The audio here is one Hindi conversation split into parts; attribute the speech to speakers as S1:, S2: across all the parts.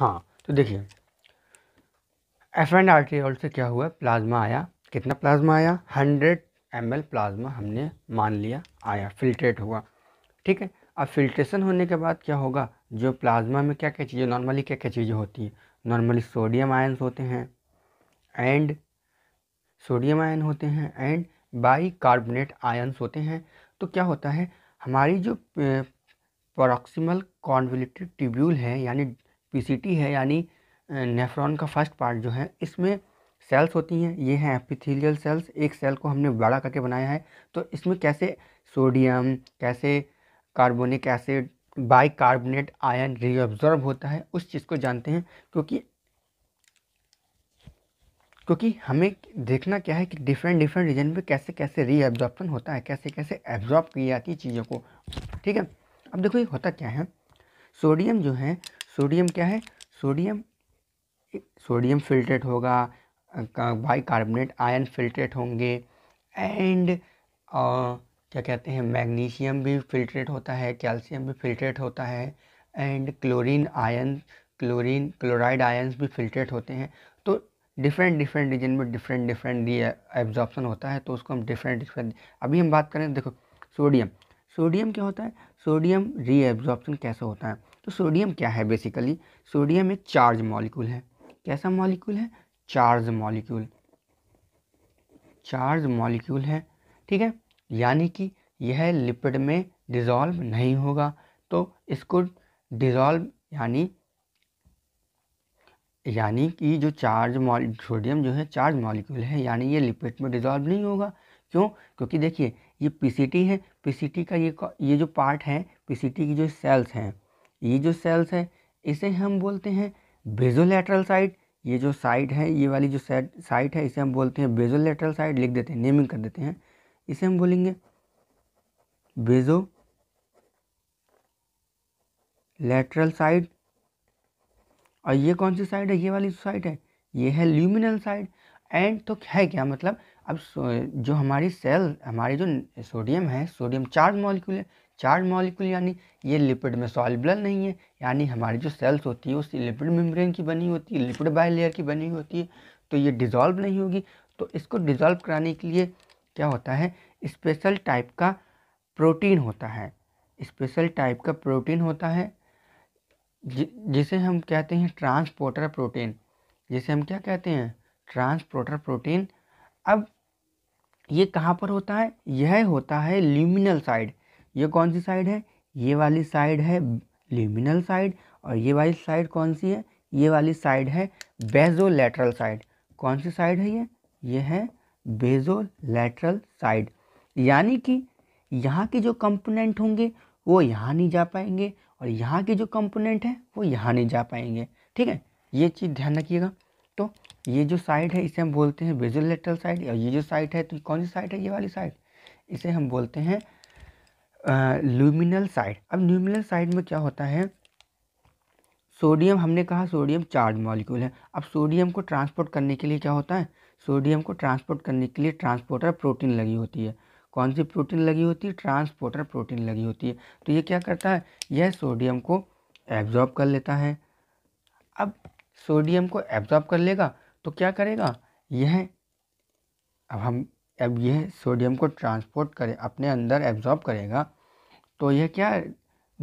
S1: हाँ तो देखिए एफ एंड आर टी से क्या हुआ प्लाज्मा आया कितना प्लाज्मा आया हंड्रेड एम एल प्लाज्मा हमने मान लिया आया फिल्ट्रेट हुआ ठीक है अब फिल्ट्रेशन होने के बाद क्या होगा जो प्लाज्मा में क्या क्या चीज़ें नॉर्मली क्या क्या चीज़ें होती है नॉर्मली सोडियम आयन्स होते हैं एंड सोडियम आयन होते हैं एंड बाई कार्बोनेट आयन्स होते हैं तो क्या होता है हमारी जो प्रोक्सीमल कॉन्विलेटेड ट्यूब्यूल है यानी पीसीटी है यानी नेफ्रॉन का फर्स्ट पार्ट जो है इसमें सेल्स होती हैं ये हैं एपिथेलियल सेल्स एक सेल को हमने बड़ा करके बनाया है तो इसमें कैसे सोडियम कैसे carbonic acid bicarbonate ion reabsorb होता है उस चीज़ को जानते हैं क्योंकि क्योंकि हमें देखना क्या है कि डिफरेंट डिफरेंट रीजन में कैसे कैसे रीऑब्जॉर्प्शन होता है कैसे कैसे एब्जॉर्ब की जाती है चीज़ों को ठीक है अब देखो ये होता क्या है सोडियम जो है सोडियम क्या है सोडियम सोडियम फिल्ट्रेट होगा बाइकार्बोनेट आयन फिल्ट्रेट होंगे एंड क्या कहते हैं मैग्नीशियम भी फिल्ट्रेट होता है कैल्शियम भी फिल्ट्रेट होता है and chlorine ion chlorine chloride ions भी फिल्ट्रेट होते हैं तो डिफरेंट डिफरेंट रीजन में डिफरेंट डिफरेंट एब्जॉर्प्शन होता है तो उसको हम डिफरेंट डिफरेंट अभी हम बात करें देखो सोडियम सोडियम क्या होता है सोडियम रीएब्जॉर्प्शन कैसे होता है तो सोडियम क्या है बेसिकली सोडियम एक चार्ज मॉलिक्यूल है कैसा मॉलिक्यूल है चार्ज मॉलिक्यूल चार्ज मॉलिक्यूल है ठीक है यानी कि यह लिपिड में डिज़ोल्व नहीं होगा तो इसको डिज़ोल्व यानी यानी कि जो चार्ज सोडियम जो है चार्ज मॉलिक्यूल है यानी ये लिपिड में डिज़ोल्व नहीं होगा क्यों क्योंकि देखिए ये पीसीटी है पीसीटी का ये ये जो पार्ट है पीसीटी की जो सेल्स हैं ये जो सेल्स है इसे हम बोलते हैं बेजोलेटरल साइट ये जो साइट है ये वाली जो साइट है इसे हम बोलते हैं बेजोलेटरल साइट लिख देते हैं नेमिंग कर देते हैं इसे हम बोलेंगे बेजो लेटरल साइड और ये कौन सी साइड है ये वाली साइड है ये है ल्यूमिनल साइड एंड तो है क्या मतलब अब जो हमारी सेल हमारी जो सोडियम है सोडियम चार्ज मॉलिक्यूल है चार्ज मॉलिक्यूल यानी ये लिपिड में सॉल्युबल नहीं है यानी हमारी जो सेल्स होती है उस लिपिड मेम्ब्रेन की बनी होती है लिपिड बाई लेयर की बनी होती है तो ये डिज़ोल्व नहीं होगी तो इसको डिज़ोल्व कराने के लिए क्या होता है स्पेशल टाइप का प्रोटीन होता है स्पेशल टाइप का प्रोटीन होता है जि जिसे हम कहते हैं ट्रांसपोर्टर प्रोटीन जिसे हम क्या कहते हैं ट्रांसपोर्टर प्रोटीन अब ये कहाँ पर होता है यह होता है ल्यूमिनल साइड ये कौन सी साइड है ये वाली साइड है ल्यूमिनल साइड और ये वाली साइड कौन सी है ये वाली साइड है बेजो लेटरल साइड कौन सी साइड है ये ये है बेजो लेटरल साइड यानी कि यहाँ के जो कंपोनेंट होंगे वो यहाँ नहीं जा पाएंगे और यहाँ के जो कंपोनेंट है वो यहाँ नहीं जा पाएंगे ठीक है ये चीज़ ध्यान रखिएगा तो ये जो साइड है इसे हम बोलते हैं बेजो लेटरल साइड और ये जो साइड है तो कौन सी साइड है ये वाली साइड इसे हम बोलते हैं ल्यूमिनल साइड अब ल्यूमिनल साइड में क्या होता है सोडियम हमने कहा सोडियम चार्ज मॉलिक्यूल है अब सोडियम को ट्रांसपोर्ट करने के लिए क्या होता है सोडियम को ट्रांसपोर्ट करने के लिए ट्रांसपोर्टर प्रोटीन लगी होती है कौन सी प्रोटीन लगी होती है ट्रांसपोर्टर प्रोटीन लगी होती है तो ये क्या करता है यह सोडियम को एब्जॉर्ब कर लेता है अब सोडियम को एब्जॉर्ब कर लेगा तो क्या करेगा यह अब हम अब यह सोडियम को ट्रांसपोर्ट करे अपने अंदर एब्जॉर्ब करेगा तो यह क्या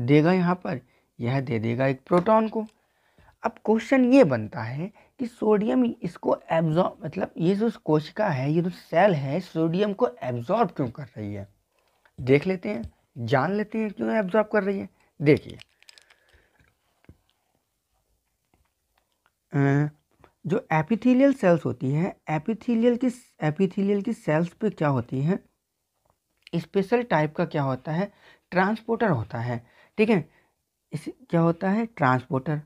S1: देगा यहाँ पर यह दे देगा एक प्रोटॉन को अब क्वेश्चन ये बनता है कि सोडियम इसको एब्जॉर्ब मतलब ये जो कोशिका है ये जो सेल है सोडियम को एब्जॉर्ब क्यों कर रही है देख लेते हैं जान लेते हैं क्यों एब्जॉर्ब कर रही है देखिए जो एपिथेलियल सेल्स होती हैं एपिथेलियल की एपिथेलियल की सेल्स पे क्या होती हैं स्पेशल टाइप का क्या होता है ट्रांसपोर्टर होता है ठीक है इस क्या होता है ट्रांसपोर्टर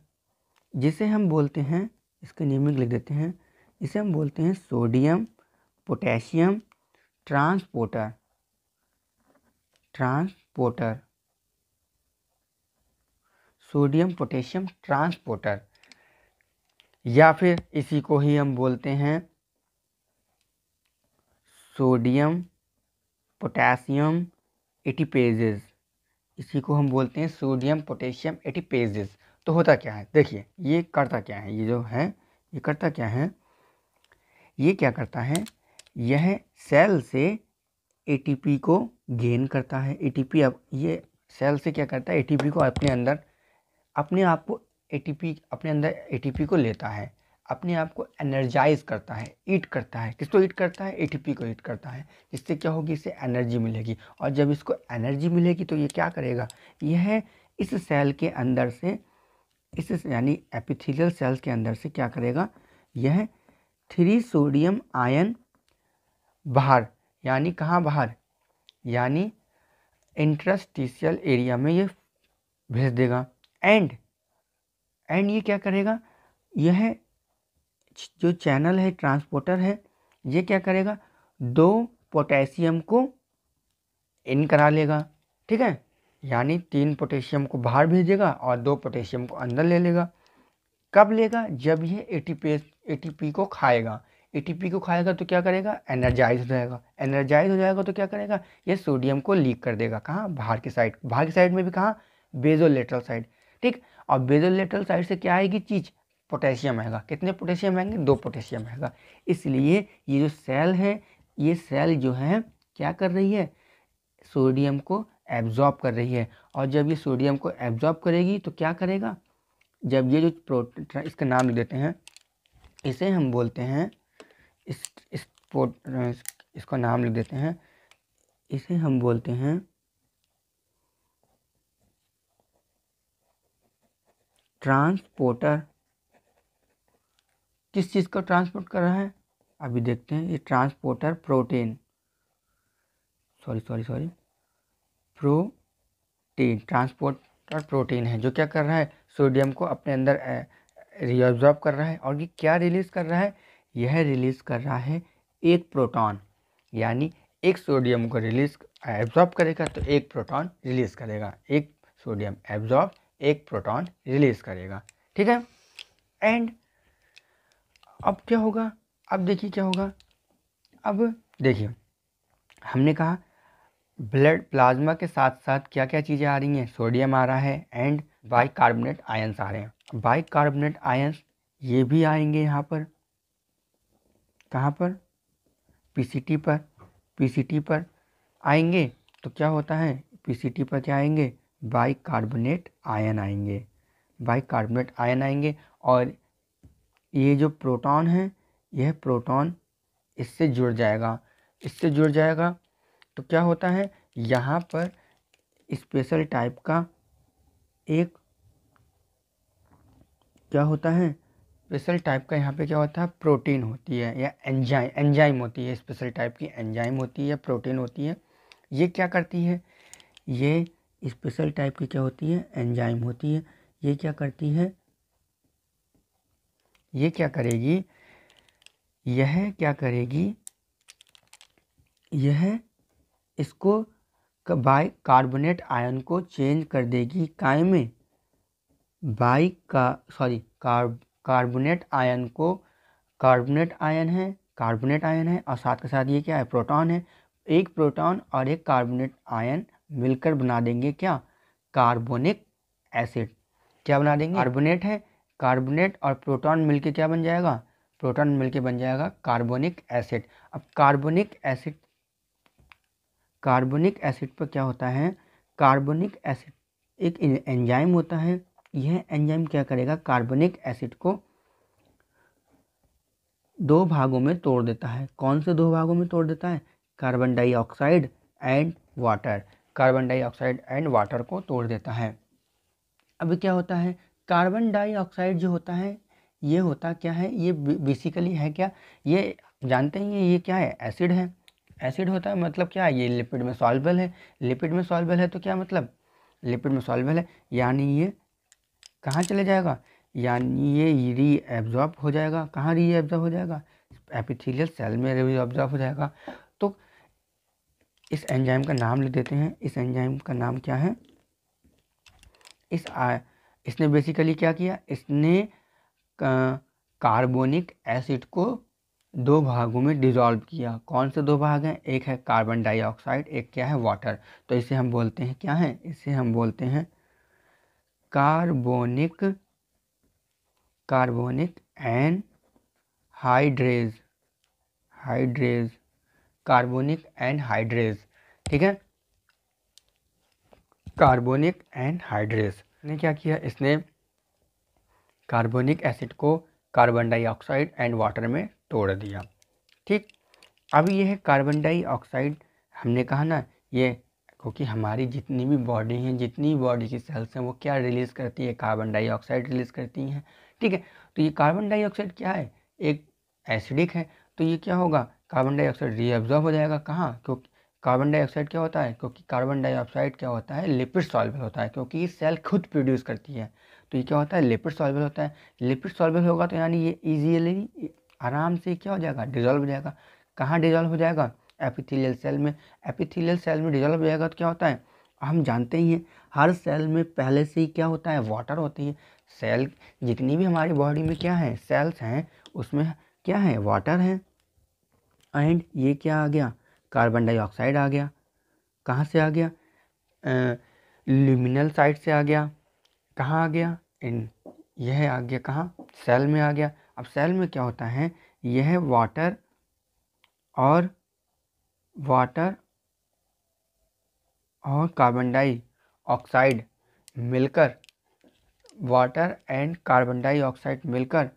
S1: जिसे हम बोलते हैं इसके नियमिक लिख देते हैं इसे हम बोलते हैं sodium potassium transporter transporter sodium potassium transporter या फिर इसी को ही हम बोलते हैं सोडियम पोटेशियम एटीपेजेस इसी को हम बोलते हैं सोडियम पोटेशियम एटीपेजेस तो होता क्या है देखिए ये करता क्या है ये जो है ये करता क्या है ये क्या करता है यह सेल से एटीपी को गेन करता है एटीपी अब ये सेल से क्या करता है एटीपी को अपने अंदर अपने आप को एटीपी अपने अंदर एटीपी को लेता है अपने आप को एनर्जाइज करता है ईट करता है किसको ईट करता है एटीपी को ईट करता है जिससे क्या होगी इसे एनर्जी मिलेगी और जब इसको एनर्जी मिलेगी तो ये क्या करेगा यह इस सेल के अंदर से इस यानी एपिथेलियल सेल्स के अंदर से क्या करेगा यह थ्री सोडियम आयन बाहर यानी कहाँ बाहर यानी इंट्रस्टिशियल एरिया में ये भेज देगा एंड एंड ये क्या करेगा यह जो चैनल है ट्रांसपोर्टर है ये क्या करेगा दो पोटेशियम को इन करा लेगा ठीक है यानी तीन पोटेशियम को बाहर भेजेगा और दो पोटेशियम को अंदर ले लेगा कब लेगा जब ये ए टी को खाएगा ए को खाएगा तो क्या करेगा एनर्जाइज हो जाएगा एनर्जाइज हो जाएगा तो क्या करेगा ये सोडियम को लीक कर देगा कहाँ बाहर की साइड बाहर की साइड में भी कहाँ बेजोलेटरल साइड ठीक और बेजल लेटरल साइड से क्या आएगी चीज पोटेशियम आएगा कितने पोटेशियम आएंगे दो पोटेशियम आएगा इसलिए ये जो सेल है ये सेल जो है क्या कर रही है सोडियम को एब्जॉर्ब कर रही है और जब ये सोडियम को एब्जॉर्ब करेगी तो क्या करेगा जब ये जो इसका नाम लिख देते हैं इसे हम बोलते हैं इस इस इसका नाम लिख देते हैं इसे हम बोलते हैं ट्रांसपोर्टर किस चीज़ को ट्रांसपोर्ट कर रहा है अभी देखते हैं ये transporter protein sorry sorry sorry protein transporter protein है जो क्या कर रहा है सोडियम को अपने अंदर रिओब्ज़ॉर्ब कर रहा है और ये क्या रिलीज़ कर रहा है यह रिलीज़ कर रहा है एक प्रोटॉन यानी एक सोडियम को रिलीज एब्जॉर्ब करेगा तो एक प्रोटॉन रिलीज़ करेगा एक सोडियम एब्जॉर्ब एक प्रोटॉन रिलीज करेगा ठीक है एंड अब क्या होगा अब देखिए क्या होगा अब देखिए हमने कहा ब्लड प्लाज्मा के साथ साथ क्या क्या चीज़ें आ रही हैं सोडियम आ रहा है एंड बाई कार्बोनेट आयन्स आ रहे हैं बाई कार्बोनेट आयन्स ये भी आएंगे यहाँ पर कहाँ पर पीसीटी पर पीसीटी पर आएंगे तो क्या होता है पीसीटी पर क्या आएंगे बाइकार्बोनेट आयन आएंगे बाइकार्बोनेट आयन आएंगे और ये जो प्रोटॉन है यह प्रोटॉन इससे जुड़ जाएगा इससे जुड़ जाएगा तो क्या होता है यहाँ पर स्पेशल टाइप का एक क्या होता है स्पेशल टाइप का यहाँ पे क्या होता है प्रोटीन होती है या एंजाइम एंजाइम होती है स्पेशल टाइप की एंजाइम होती है या प्रोटीन होती है ये क्या करती है ये स्पेशल टाइप की क्या होती है एंजाइम होती है ये क्या करती है ये क्या करेगी यह क्या करेगी यह इसको बाई कार्बोनेट आयन को चेंज कर देगी काय में बाई का सॉरी कार्ब कार्बोनेट आयन को कार्बोनेट आयन है कार्बोनेट आयन है और साथ के साथ ये क्या है प्रोटॉन है एक प्रोटॉन और एक कार्बोनेट आयन मिलकर बना देंगे क्या कार्बोनिक एसिड क्या बना देंगे कार्बोनेट है कार्बोनेट और प्रोटॉन मिलके क्या बन जाएगा प्रोटॉन मिलके बन जाएगा कार्बोनिक एसिड अब कार्बोनिक एसिड कार्बोनिक एसिड पर क्या होता है कार्बोनिक एसिड एक एंजाइम होता है यह एंजाइम क्या करेगा कार्बोनिक एसिड को दो भागों में तोड़ देता है कौन से दो भागों में तोड़ देता है carbon dioxide and water carbon dioxide and water को तोड़ देता है अब क्या होता है कार्बन डाइऑक्साइड जो होता है ये होता क्या है ये बेसिकली है क्या ये जानते हैं ये क्या है एसिड है एसिड होता है मतलब क्या है ये लिपिड में सॉल्वेबल है लिपिड में सॉल्वेबल है तो क्या मतलब लिपिड में सॉल्वेबल है यानी ये कहाँ चले जाएगा यानी ये रीएब्जॉर्ब हो जाएगा कहाँ रीएब्जॉर्ब हो जाएगा एपिथेलियल सेल में रीऑब्जॉर्ब हो जाएगा इस एंजाइम का नाम लिख देते हैं इस एंजाइम का नाम क्या है इस आ, इसने बेसिकली क्या किया इसने कार्बोनिक एसिड को दो भागों में डिज़ोल्व किया कौन से दो भाग हैं एक है कार्बन डाइऑक्साइड एक क्या है वाटर तो इसे हम बोलते हैं क्या है इसे हम बोलते हैं carbonic carbonic anhydrase hydrase carbonic anhydrase ठीक है कार्बोनिक एंड हाइड्रेज ने क्या किया इसने कार्बोनिक एसिड को कार्बन डाइऑक्साइड एंड वाटर में तोड़ दिया ठीक अब यह है कार्बन डाइऑक्साइड हमने कहा ना ये क्योंकि हमारी जितनी भी बॉडी हैं जितनी बॉडी की सेल्स हैं वो क्या रिलीज़ करती है कार्बन डाइऑक्साइड रिलीज़ करती हैं ठीक है तो ये कार्बन डाइऑक्साइड क्या है एक एसिडिक है तो ये क्या होगा कार्बन डाइऑक्साइड रीअब्जॉर्ब हो जाएगा कहाँ क्योंकि कार्बन डाइऑक्साइड क्या होता है क्योंकि कार्बन डाइऑक्साइड क्या होता है लिपिड सॉल्वेबल होता है क्योंकि ये सेल खुद प्रोड्यूस करती है तो ये क्या होता है लिपिड सॉल्वेबल होता है लिपिड सॉल्वेबल होगा तो यानी ये ईजीली आराम से क्या हो जाएगा डिजॉल्व हो जाएगा कहाँ डिजॉल्व हो जाएगा एपिथीलियल सेल में एपिथीलियल सेल में डिजॉल्व हो जाएगा तो क्या होता है हम जानते ही हैं हर सेल में पहले से ही क्या होता है वाटर होती है सेल जितनी भी हमारी बॉडी में क्या है सेल्स हैं उसमें क्या है वाटर हैं एंड ये क्या आ गया कार्बन डाइऑक्साइड आ गया कहाँ से आ गया ल्यूमिनल साइड से आ गया कहाँ आ गया इन यह आ गया कहाँ सेल में आ गया अब सेल में क्या होता है यह वाटर और वाटर और कार्बन डाइऑक्साइड मिलकर वाटर एंड कार्बन डाइऑक्साइड मिलकर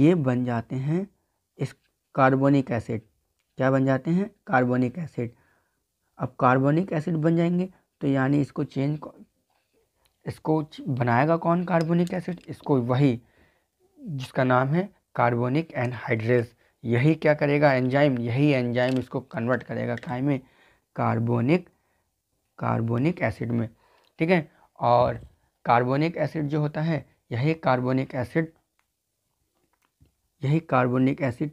S1: ये बन जाते हैं कार्बोनिक एसिड क्या बन जाते हैं कार्बोनिक एसिड अब कार्बोनिक एसिड बन जाएंगे तो यानी इसको चेंज इसको बनाएगा कौन कार्बोनिक एसिड इसको वही जिसका नाम है कार्बोनिक एनहाइड्रेस यही क्या करेगा एंजाइम यही एंजाइम इसको कन्वर्ट करेगा काय में कार्बोनिक कार्बोनिक एसिड में ठीक है और कार्बोनिक एसिड जो होता है यही कार्बोनिक एसिड यही कार्बोनिक एसिड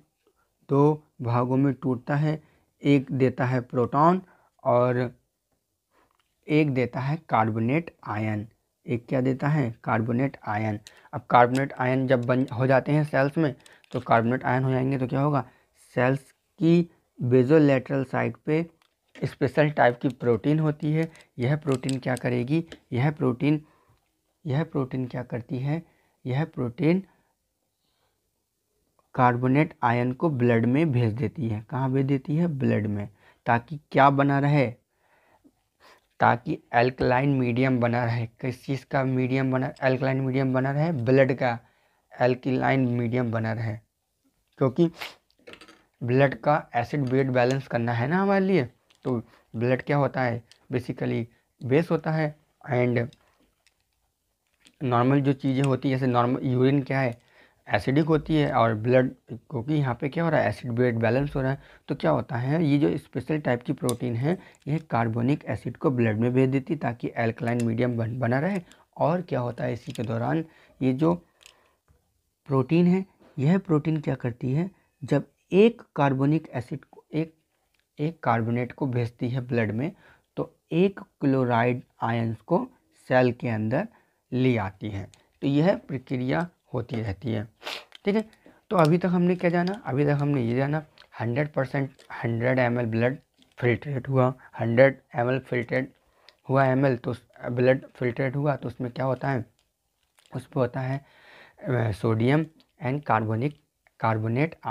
S1: दो भागों में टूटता है एक देता है प्रोटॉन और एक देता है कार्बोनेट आयन एक क्या देता है कार्बोनेट आयन अब कार्बोनेट आयन जब बन हो जाते हैं सेल्स में तो कार्बोनेट आयन हो जाएंगे तो क्या होगा सेल्स की बेजोलेटरल साइड पे स्पेशल टाइप की प्रोटीन होती है यह प्रोटीन क्या करेगी यह प्रोटीन यह प्रोटीन क्या करती है यह प्रोटीन कार्बोनेट आयन को ब्लड में भेज देती है कहाँ भेज देती है ब्लड में ताकि क्या बना रहे ताकि एल्कलाइन मीडियम बना रहे किस चीज़ का मीडियम बना एल्कलाइन मीडियम बना रहे ब्लड का एल्किलाइन मीडियम बना रहे क्योंकि ब्लड का एसिड वेट बैलेंस करना है ना हमारे लिए तो ब्लड क्या होता है बेसिकली बेस होता है एंड नॉर्मल जो चीज़ें होती हैं जैसे नॉर्मल यूरिन क्या है एसिडिक होती है और ब्लड क्योंकि यहाँ पे क्या हो रहा है एसिड ब्लड बैलेंस हो रहा है तो क्या होता है ये जो स्पेशल टाइप की प्रोटीन है यह कार्बोनिक एसिड को ब्लड में भेज देती ताकि एल्कलाइन मीडियम बन बना रहे और क्या होता है इसी के दौरान ये जो प्रोटीन है यह प्रोटीन क्या करती है जब एक कार्बोनिक एसिड को एक एक कार्बोनेट को भेजती है ब्लड में तो एक क्लोराइड आयंस को सेल के अंदर ले आती है तो यह प्रक्रिया होती रहती है ठीक है तो अभी तक हमने क्या जाना अभी तक हमने ये जाना hundred percent hundred M blood filtrate हुआ हंड्रेड एम फिल्ट्रेट हुआ एम तो ब्लड फिल्ट्रेट हुआ तो उसमें क्या होता है उस पर होता है सोडियम एंड कार्बोनिक कार्बोनेट